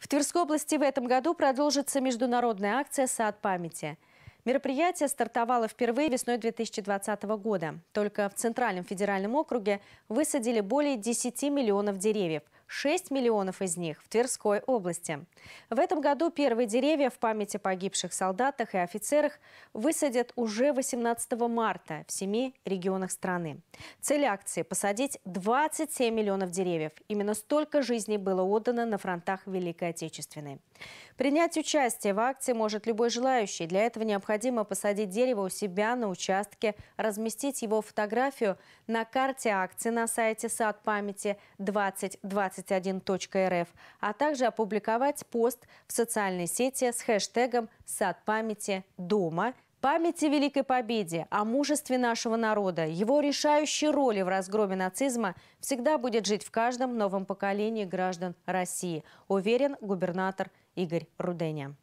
В Тверской области в этом году продолжится международная акция «Сад памяти». Мероприятие стартовало впервые весной 2020 года. Только в Центральном федеральном округе высадили более 10 миллионов деревьев – 6 миллионов из них в Тверской области. В этом году первые деревья в памяти погибших солдатах и офицерах высадят уже 18 марта в семи регионах страны. Цель акции – посадить 27 миллионов деревьев. Именно столько жизней было отдано на фронтах Великой Отечественной. Принять участие в акции может любой желающий. Для этого необходимо посадить дерево у себя на участке, разместить его фотографию на карте акции на сайте «Сад памяти 2020 21.рф, а также опубликовать пост в социальной сети с хэштегом «Сад памяти дома», Памяти Великой Победе, о мужестве нашего народа, его решающей роли в разгроме нацизма всегда будет жить в каждом новом поколении граждан России, уверен губернатор Игорь Руденя.